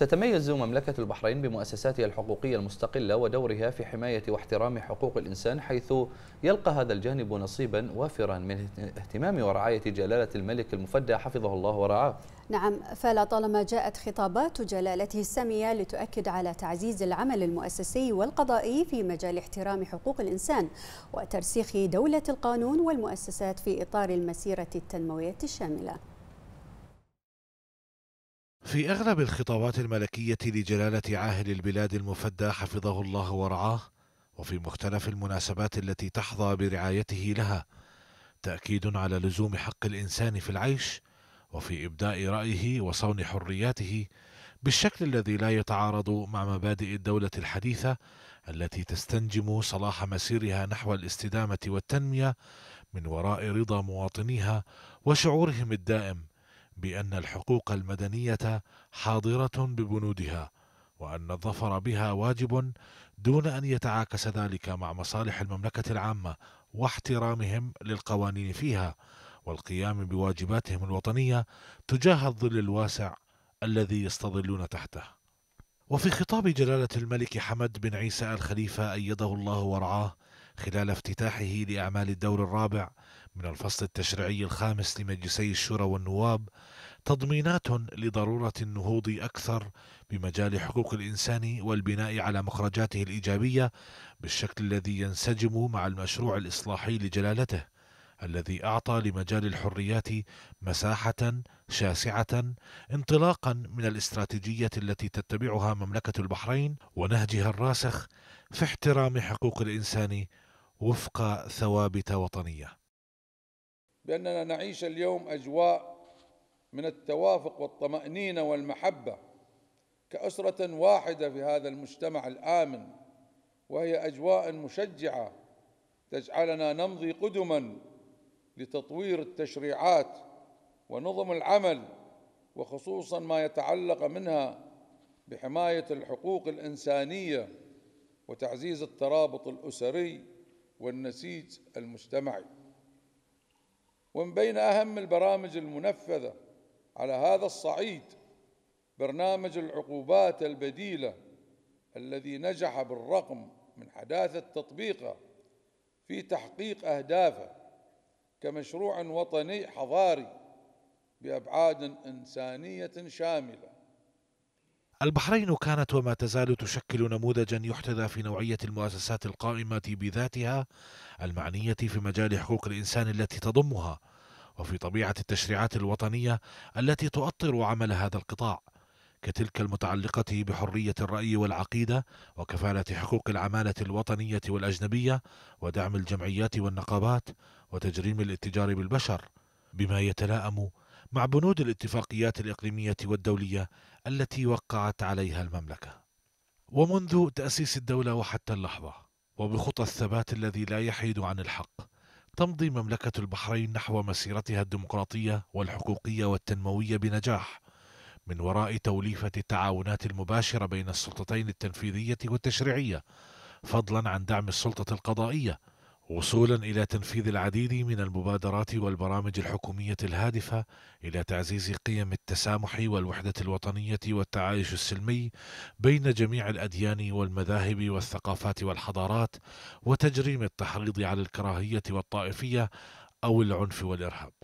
تتميز مملكة البحرين بمؤسساتها الحقوقية المستقلة ودورها في حماية واحترام حقوق الإنسان حيث يلقى هذا الجانب نصيبا وافرا من اهتمام ورعاية جلالة الملك المفدى حفظه الله ورعاه نعم فلطالما جاءت خطابات جلالته السامية لتؤكد على تعزيز العمل المؤسسي والقضائي في مجال احترام حقوق الإنسان وترسيخ دولة القانون والمؤسسات في إطار المسيرة التنموية الشاملة في أغلب الخطابات الملكية لجلالة عاهل البلاد المفدى حفظه الله ورعاه وفي مختلف المناسبات التي تحظى برعايته لها تأكيد على لزوم حق الإنسان في العيش وفي إبداء رأيه وصون حرياته بالشكل الذي لا يتعارض مع مبادئ الدولة الحديثة التي تستنجم صلاح مسيرها نحو الاستدامة والتنمية من وراء رضا مواطنيها وشعورهم الدائم بأن الحقوق المدنية حاضرة ببنودها وأن الظفر بها واجب دون أن يتعاكس ذلك مع مصالح المملكة العامة واحترامهم للقوانين فيها والقيام بواجباتهم الوطنية تجاه الظل الواسع الذي يستظلون تحته. وفي خطاب جلالة الملك حمد بن عيسى الخليفة أيده الله ورعاه خلال افتتاحه لأعمال الدور الرابع من الفصل التشريعي الخامس لمجلسي الشورى والنواب تضمينات لضروره النهوض اكثر بمجال حقوق الانسان والبناء على مخرجاته الايجابيه بالشكل الذي ينسجم مع المشروع الاصلاحي لجلالته الذي اعطى لمجال الحريات مساحه شاسعه انطلاقا من الاستراتيجيه التي تتبعها مملكه البحرين ونهجها الراسخ في احترام حقوق الانسان وفق ثوابت وطنيه باننا نعيش اليوم اجواء من التوافق والطمأنينة والمحبة كأسرة واحدة في هذا المجتمع الآمن وهي أجواء مشجعة تجعلنا نمضي قدما لتطوير التشريعات ونظم العمل وخصوصا ما يتعلق منها بحماية الحقوق الإنسانية وتعزيز الترابط الأسري والنسيج المجتمعي ومن بين أهم البرامج المنفذة على هذا الصعيد برنامج العقوبات البديلة الذي نجح بالرقم من حداثة تطبيقه في تحقيق أهدافه كمشروع وطني حضاري بأبعاد إنسانية شاملة البحرين كانت وما تزال تشكل نموذجا يحتذى في نوعيه المؤسسات القائمه بذاتها المعنيه في مجال حقوق الانسان التي تضمها وفي طبيعه التشريعات الوطنيه التي تؤطر عمل هذا القطاع كتلك المتعلقه بحريه الراي والعقيده وكفاله حقوق العماله الوطنيه والاجنبيه ودعم الجمعيات والنقابات وتجريم الاتجار بالبشر بما يتلائم مع بنود الاتفاقيات الاقليميه والدوليه التي وقعت عليها المملكه ومنذ تاسيس الدوله وحتى اللحظه وبخطى الثبات الذي لا يحيد عن الحق تمضي مملكة البحرين نحو مسيرتها الديمقراطية والحقوقية والتنموية بنجاح من وراء توليفة التعاونات المباشرة بين السلطتين التنفيذية والتشريعية فضلا عن دعم السلطة القضائية وصولا الى تنفيذ العديد من المبادرات والبرامج الحكوميه الهادفه الى تعزيز قيم التسامح والوحده الوطنيه والتعايش السلمي بين جميع الاديان والمذاهب والثقافات والحضارات وتجريم التحريض على الكراهيه والطائفيه او العنف والارهاب